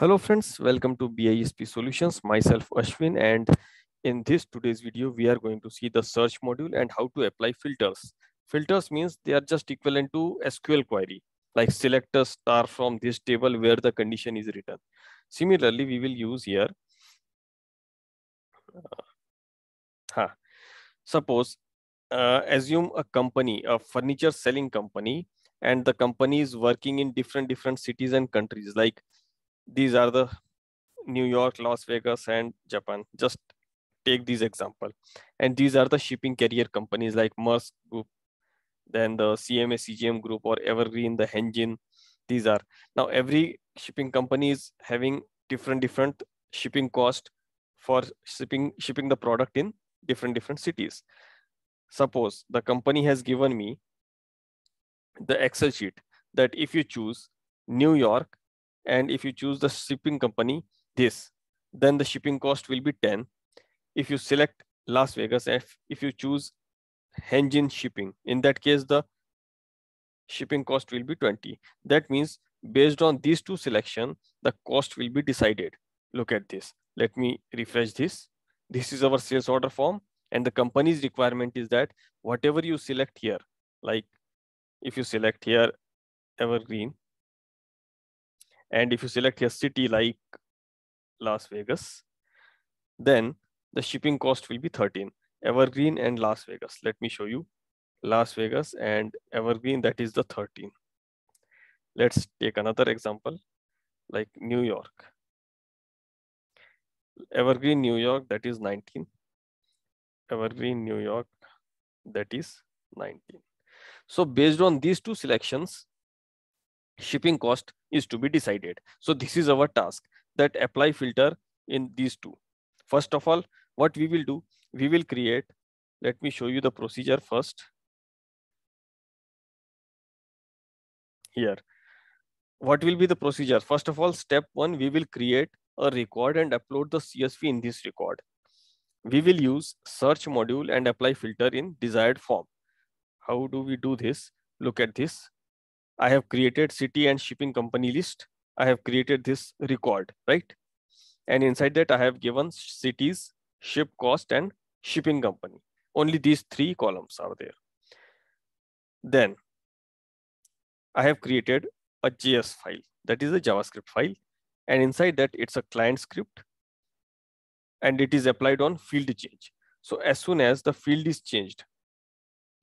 Hello friends, welcome to BISP Solutions, myself Ashwin and in this today's video we are going to see the search module and how to apply filters. Filters means they are just equivalent to SQL query like select a star from this table where the condition is written. Similarly, we will use here. Uh, huh. Suppose uh, assume a company, a furniture selling company and the company is working in different different cities and countries like these are the New York, Las Vegas, and Japan. Just take these example. And these are the shipping carrier companies like Maersk Group, then the CMA CGM Group or Evergreen, the Hengjin. These are now every shipping company is having different different shipping cost for shipping shipping the product in different different cities. Suppose the company has given me the Excel sheet that if you choose New York and if you choose the shipping company, this, then the shipping cost will be 10. If you select Las Vegas, F, if you choose Henjin shipping, in that case, the shipping cost will be 20. That means based on these two selection, the cost will be decided. Look at this. Let me refresh this. This is our sales order form and the company's requirement is that whatever you select here, like if you select here evergreen, and if you select a city like Las Vegas, then the shipping cost will be 13. Evergreen and Las Vegas. Let me show you Las Vegas and Evergreen, that is the 13. Let's take another example like New York. Evergreen, New York, that is 19. Evergreen, New York, that is 19. So based on these two selections, shipping cost is to be decided. So this is our task that apply filter in these two. First of all, what we will do, we will create, let me show you the procedure first. Here, what will be the procedure? First of all, step one, we will create a record and upload the CSV in this record. We will use search module and apply filter in desired form. How do we do this? Look at this I have created city and shipping company list. I have created this record, right? And inside that I have given cities, ship cost and shipping company. Only these three columns are there. Then I have created a JS file, that is a JavaScript file. And inside that it's a client script and it is applied on field change. So as soon as the field is changed,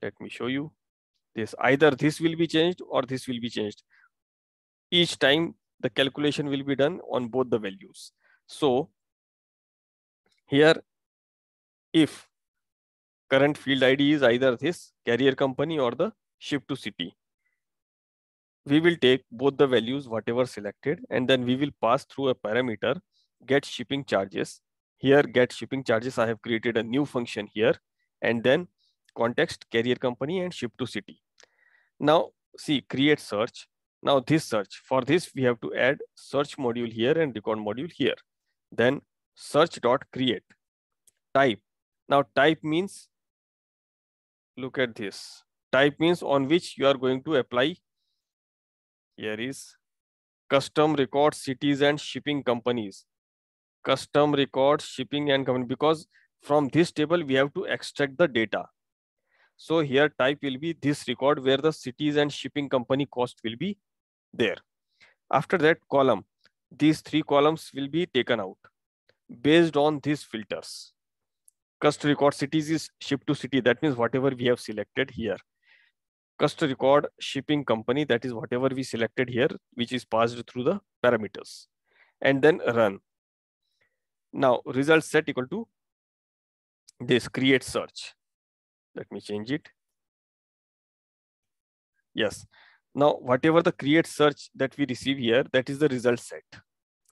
let me show you this either this will be changed or this will be changed each time the calculation will be done on both the values so here if current field id is either this carrier company or the ship to city we will take both the values whatever selected and then we will pass through a parameter get shipping charges here get shipping charges i have created a new function here and then context carrier company and ship to city. Now see create search. Now this search for this we have to add search module here and record module here. Then search dot create type. Now type means look at this type means on which you are going to apply. Here is custom record cities and shipping companies. Custom record shipping and company because from this table we have to extract the data so here type will be this record where the cities and shipping company cost will be there. After that column, these three columns will be taken out based on these filters. Cust record cities is ship to city. That means whatever we have selected here. Cust record shipping company, that is whatever we selected here, which is passed through the parameters. And then run. Now result set equal to this create search. Let me change it. Yes. Now, whatever the create search that we receive here, that is the result set.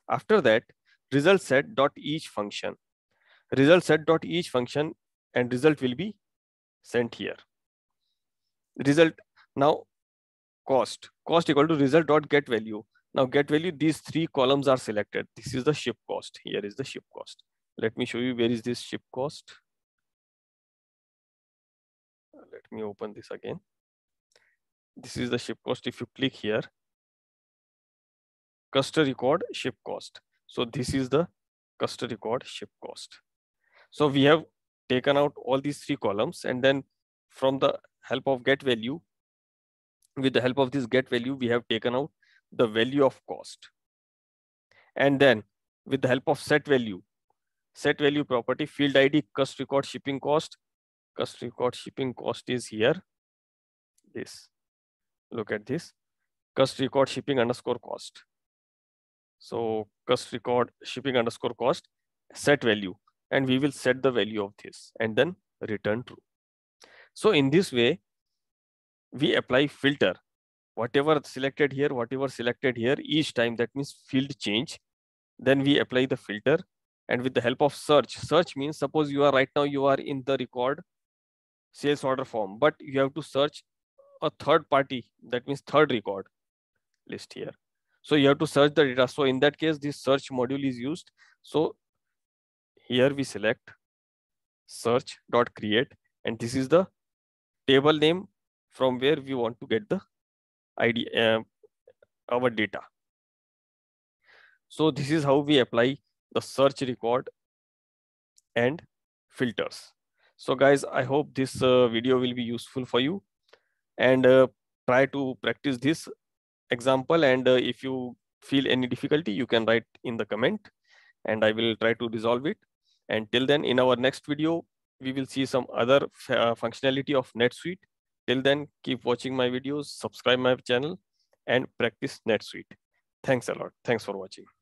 After that, result set dot each function. Result set dot each function and result will be sent here. Result now cost cost equal to result dot get value. Now get value these three columns are selected. This is the ship cost. Here is the ship cost. Let me show you where is this ship cost. me open this again. This is the ship cost. If you click here, cluster record ship cost. So this is the cluster record ship cost. So we have taken out all these three columns and then from the help of get value, with the help of this get value, we have taken out the value of cost. And then with the help of set value, set value property, field ID, cost record, shipping cost, cost record shipping cost is here. This, look at this, cost record shipping underscore cost. So cost record shipping underscore cost set value and we will set the value of this and then return true. So in this way, we apply filter. Whatever selected here, whatever selected here, each time that means field change. Then we apply the filter and with the help of search. Search means suppose you are right now, you are in the record sales order form, but you have to search a third party, that means third record list here. So you have to search the data. So in that case, this search module is used. So here we select search dot create, and this is the table name from where we want to get the ID, uh, our data. So this is how we apply the search record and filters. So guys, I hope this uh, video will be useful for you and uh, try to practice this example. And uh, if you feel any difficulty, you can write in the comment and I will try to resolve it. And till then, in our next video, we will see some other uh, functionality of NetSuite. Till then, keep watching my videos, subscribe my channel and practice NetSuite. Thanks a lot. Thanks for watching.